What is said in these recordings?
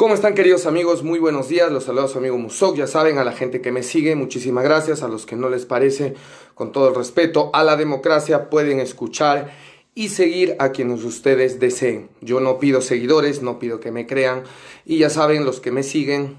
¿Cómo están queridos amigos? Muy buenos días, los saludos a su amigo Musok, ya saben, a la gente que me sigue, muchísimas gracias, a los que no les parece, con todo el respeto a la democracia, pueden escuchar y seguir a quienes ustedes deseen. Yo no pido seguidores, no pido que me crean y ya saben los que me siguen,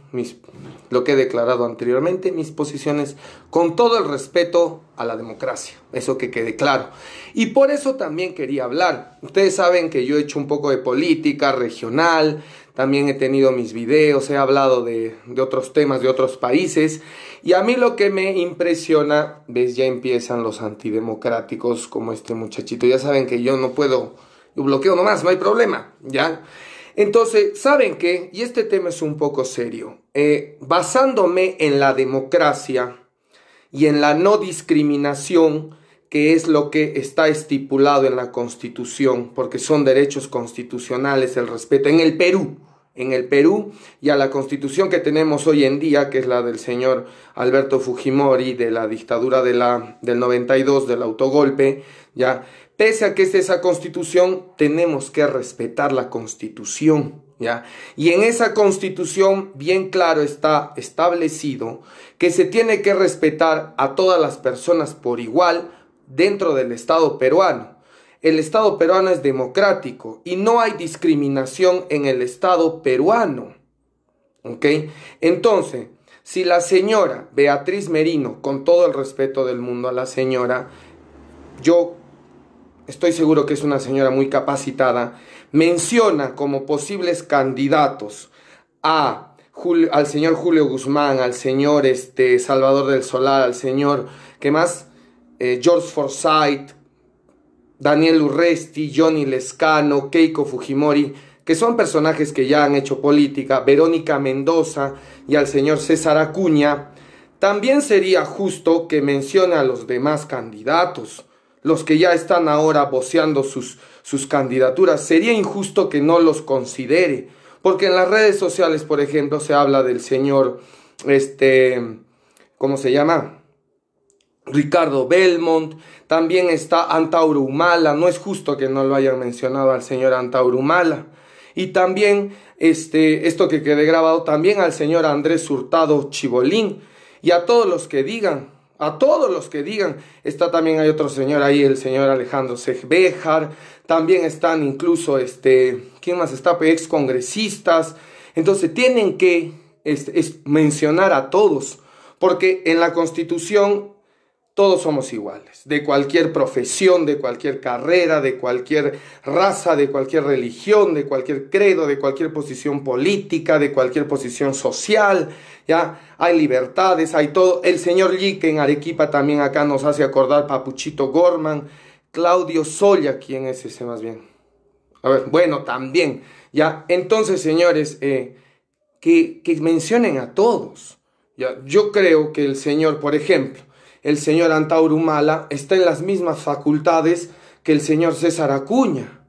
lo que he declarado anteriormente, mis posiciones con todo el respeto a la democracia, eso que quede claro. Y por eso también quería hablar. Ustedes saben que yo he hecho un poco de política regional, también he tenido mis videos, he hablado de, otros temas de otros países y a mí lo que me impresiona, ves, ya empiezan los antidemocráticos como este muchachito, ya saben que yo no puedo, yo bloqueo nomás, no hay problema, ¿ya? Entonces, ¿saben qué? Y este tema es un poco serio. Eh, basándome en la democracia y en la no discriminación, que es lo que está estipulado en la Constitución, porque son derechos constitucionales el respeto en el Perú en el Perú y a la constitución que tenemos hoy en día, que es la del señor Alberto Fujimori, de la dictadura del 92, del autogolpe, ¿ya? Pese a que es esa constitución, tenemos que respetar la constitución, ¿ya? Y en esa constitución, bien claro está establecido que se tiene que respetar a todas las personas por igual dentro del Estado peruano. El Estado peruano es democrático y no hay discriminación en el Estado peruano. ¿Ok? Entonces, si la señora Beatriz Merino, con todo el respeto del mundo a la señora, yo estoy seguro que es una señora muy capacitada, menciona como posibles candidatos a al señor Julio Guzmán, al señor este, Salvador del Solar, al señor, ¿qué más? Eh, George Forsyth, Daniel Urresti, Johnny Lescano, Keiko Fujimori, que son personajes que ya han hecho política, Verónica Mendoza y al señor César Acuña, también sería justo que mencione a los demás candidatos, los que ya están ahora voceando sus, sus candidaturas. Sería injusto que no los considere, porque en las redes sociales, por ejemplo, se habla del señor, este, ¿cómo se llama? Ricardo Belmont, también está Antauro Humala, no es justo que no lo hayan mencionado al señor Antauro Humala. Y también este, esto que quede grabado también al señor Andrés Hurtado Chibolín y a todos los que digan, a todos los que digan, está también hay otro señor ahí, el señor Alejandro Sejbejar, también están incluso, este, ¿quién más está? Ex congresistas. Entonces tienen que este, mencionar a todos, porque en la constitución todos somos iguales, de cualquier profesión, de cualquier carrera, de cualquier raza, de cualquier religión, de cualquier credo, de cualquier posición política, de cualquier posición social, ya hay libertades, hay todo. El señor Lee, que en Arequipa también acá nos hace acordar Papuchito Gorman, Claudio Soya, ¿quién es ese más bien? A ver, bueno, también, ya. Entonces, señores, eh, que, que mencionen a todos. ¿ya? Yo creo que el señor, por ejemplo, el señor Antaurumala está en las mismas facultades que el señor César Acuña.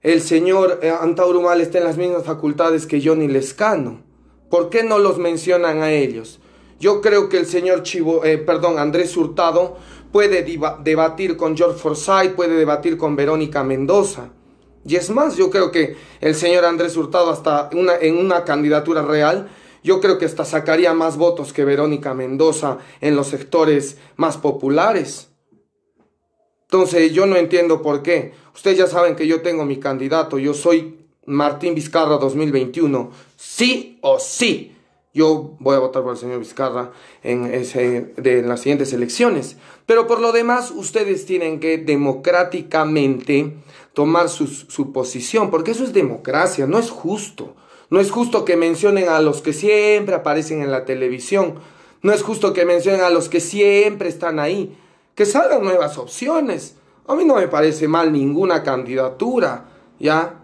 El señor eh, Antaurumala está en las mismas facultades que Johnny Lescano. ¿Por qué no los mencionan a ellos? Yo creo que el señor Chivo, eh, perdón, Andrés Hurtado puede debatir con George Forsyth, puede debatir con Verónica Mendoza. Y es más, yo creo que el señor Andrés Hurtado hasta en una candidatura real yo creo que hasta sacaría más votos que Verónica Mendoza en los sectores más populares. Entonces yo no entiendo por qué. Ustedes ya saben que yo tengo mi candidato, yo soy Martín Vizcarra 2021. Sí o sí. Yo voy a votar por el señor Vizcarra en, ese, de, las siguientes elecciones. Pero por lo demás, ustedes tienen que democráticamente tomar su posición, porque eso es democracia, no es justo. No es justo que mencionen a los que siempre aparecen en la televisión. No es justo que mencionen a los que siempre están ahí. Que salgan nuevas opciones. A mí no me parece mal ninguna candidatura, ¿ya?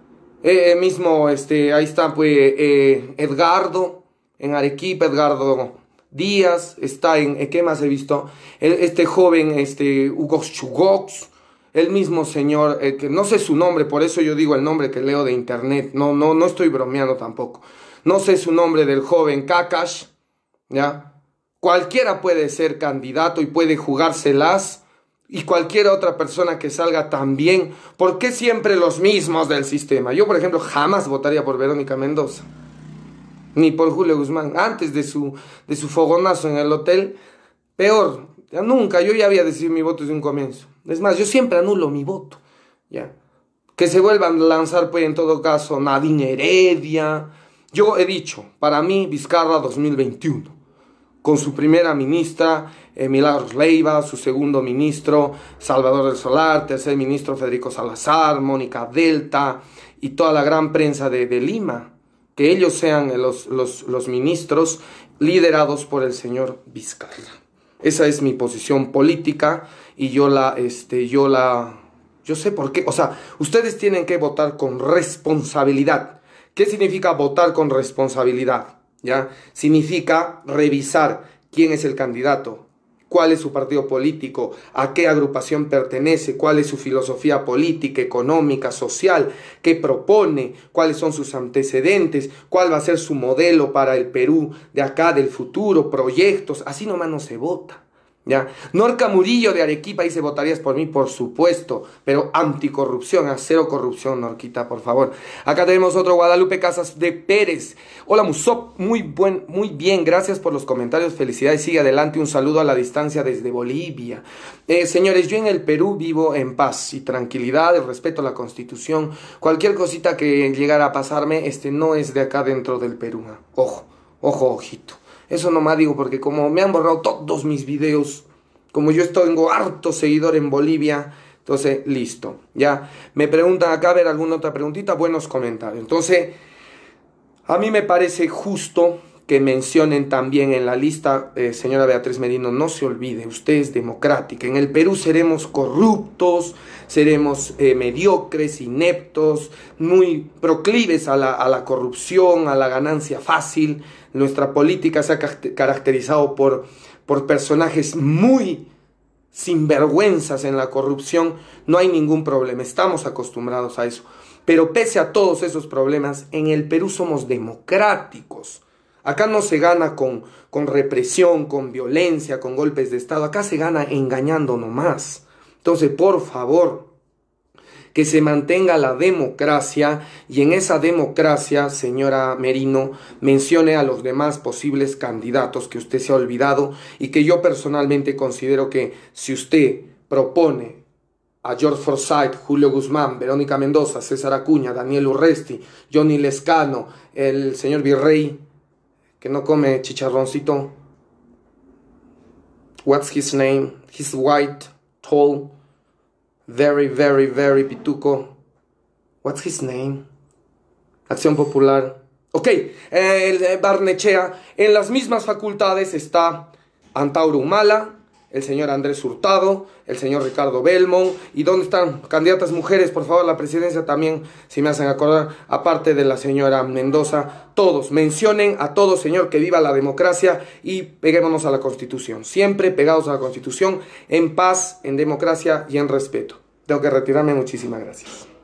Eh, eh mismo, este, ahí está, pues, eh, Edgardo, en Arequipa, Edgardo Díaz, está en, eh, ¿qué más he visto? E, este joven, este, Hugo Chugox, el mismo Señor, eh, que no sé su nombre, por eso yo digo el nombre que leo de internet, no, no, no estoy bromeando tampoco. No sé su nombre del joven Kakash, ¿ya? Cualquiera puede ser candidato y puede jugárselas y cualquier otra persona que salga también. ¿Por qué siempre los mismos del sistema? Yo, por ejemplo, jamás votaría por Verónica Mendoza, ni por Julio Guzmán. Antes de su, de su fogonazo en el hotel, peor, nunca, yo ya había decidido mi voto desde un comienzo. Es más, yo siempre anulo mi voto. Ya. Que se vuelvan a lanzar, pues en todo caso, Nadine Heredia. Yo he dicho, para mí, Vizcarra 2021. Con su primera ministra, eh, Milagros Leiva, su segundo ministro, Salvador del Solar, tercer ministro, Federico Salazar, Mónica Delta y toda la gran prensa de, de Lima. Que ellos sean los, los, los ministros liderados por el señor Vizcarra. Esa es mi posición política y yo la, este, yo la, yo sé por qué. O sea, ustedes tienen que votar con responsabilidad. ¿Qué significa votar con responsabilidad? ¿Ya? Significa revisar quién es el candidato, cuál es su partido político, a qué agrupación pertenece, cuál es su filosofía política, económica, social, qué propone, cuáles son sus antecedentes, cuál va a ser su modelo para el Perú de acá, del futuro, proyectos, así nomás no se vota. ¿Ya? Norca Murillo de Arequipa se ¿votarías por mí? Por supuesto, pero anticorrupción, a ah, cero corrupción, Norquita, por favor. Acá tenemos otro, Guadalupe Casas de Pérez. Hola, Musop, muy, buen, muy bien, gracias por los comentarios, felicidades, sigue adelante, un saludo a la distancia desde Bolivia. Eh, señores, yo en el Perú vivo en paz y tranquilidad, el respeto a la Constitución, cualquier cosita que llegara a pasarme, este no es de acá dentro del Perú, ah, ojo, ojo, ojito. Eso nomás digo porque como me han borrado todos mis videos, como yo tengo harto seguidor en Bolivia, entonces listo. Ya me preguntan acá, a ver alguna otra preguntita, buenos comentarios. Entonces, a mí me parece justo que mencionen también en la lista, eh, señora Beatriz Merino, no se olvide, usted es democrática. En el Perú seremos corruptos, seremos eh, mediocres, ineptos, muy proclives a la, a la, corrupción, a la ganancia fácil. Nuestra política se ha caracterizado por, por personajes muy sinvergüenzas en la corrupción. No hay ningún problema, estamos acostumbrados a eso. Pero pese a todos esos problemas, en el Perú somos democráticos Acá no se gana con, con represión, con violencia, con golpes de Estado. Acá se gana engañando nomás. Entonces, por favor, que se mantenga la democracia y en esa democracia, señora Merino, mencione a los demás posibles candidatos que usted se ha olvidado y que yo personalmente considero que si usted propone a George Forsyth, Julio Guzmán, Verónica Mendoza, César Acuña, Daniel Urresti, Johnny Lescano, el señor Virrey que no come chicharroncito. What's his name? He's white, tall, very, very, very pituco. What's his name? Acción Popular. Ok, el eh, Barnechea. En las mismas facultades está Antauro Humala, el señor Andrés Hurtado, el señor Ricardo Belmont. ¿Y dónde están candidatas mujeres? Por favor, la presidencia también, si me hacen acordar, aparte de la señora Mendoza, todos, mencionen a todos, señor, que viva la democracia y peguémonos a la Constitución. Siempre pegados a la Constitución, en paz, en democracia y en respeto. Tengo que retirarme, muchísimas gracias.